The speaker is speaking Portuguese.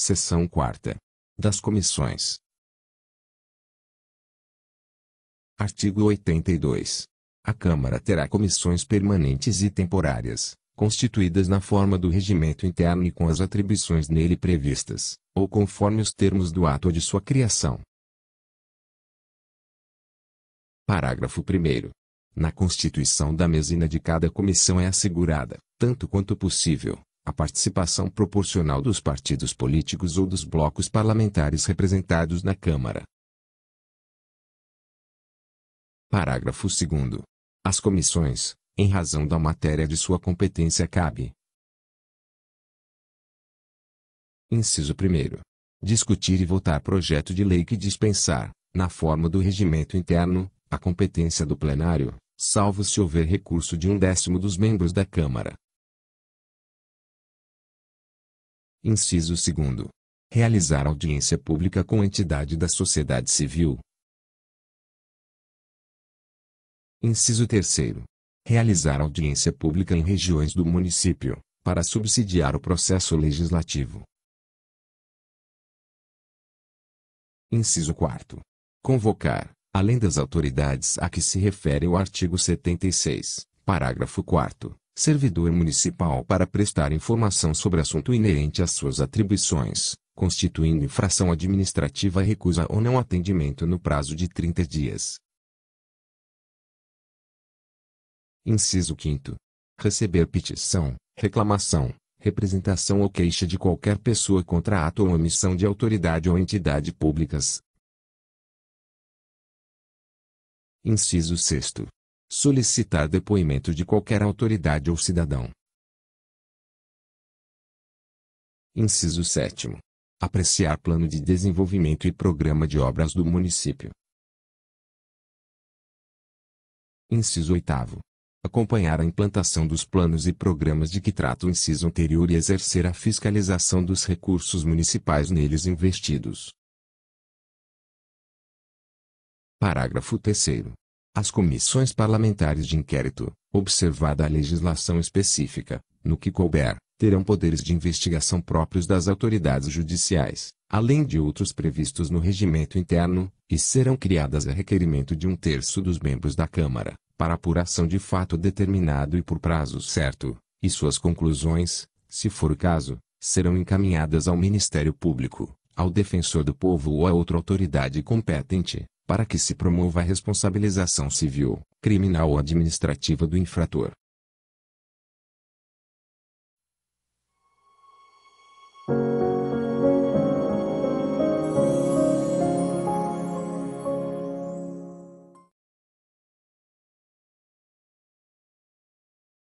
Seção quarta. Das comissões. Artigo 82. A Câmara terá comissões permanentes e temporárias, constituídas na forma do regimento interno e com as atribuições nele previstas, ou conforme os termos do ato de sua criação. Parágrafo 1. Na constituição da mesina de cada comissão é assegurada, tanto quanto possível, a participação proporcional dos partidos políticos ou dos blocos parlamentares representados na Câmara. Parágrafo 2. As comissões, em razão da matéria de sua competência, cabe. Inciso 1. Discutir e votar projeto de lei que dispensar, na forma do regimento interno, a competência do plenário, salvo se houver recurso de um décimo dos membros da Câmara. Inciso 2. Realizar audiência pública com entidade da sociedade civil. Inciso 3. Realizar audiência pública em regiões do município, para subsidiar o processo legislativo. Inciso 4. Convocar, além das autoridades a que se refere o artigo 76, parágrafo 4 servidor municipal para prestar informação sobre assunto inerente às suas atribuições, constituindo infração administrativa recusa ou não atendimento no prazo de 30 dias. Inciso 5. Receber petição, reclamação, representação ou queixa de qualquer pessoa contra ato ou omissão de autoridade ou entidade públicas. Inciso 6 solicitar depoimento de qualquer autoridade ou cidadão. Inciso 7. Apreciar plano de desenvolvimento e programa de obras do município. Inciso 8. Acompanhar a implantação dos planos e programas de que trata o inciso anterior e exercer a fiscalização dos recursos municipais neles investidos. Parágrafo 3. As comissões parlamentares de inquérito, observada a legislação específica, no que couber, terão poderes de investigação próprios das autoridades judiciais, além de outros previstos no regimento interno, e serão criadas a requerimento de um terço dos membros da Câmara, para apuração de fato determinado e por prazo certo, e suas conclusões, se for o caso, serão encaminhadas ao Ministério Público, ao Defensor do Povo ou a outra autoridade competente, para que se promova a responsabilização civil, criminal ou administrativa do infrator.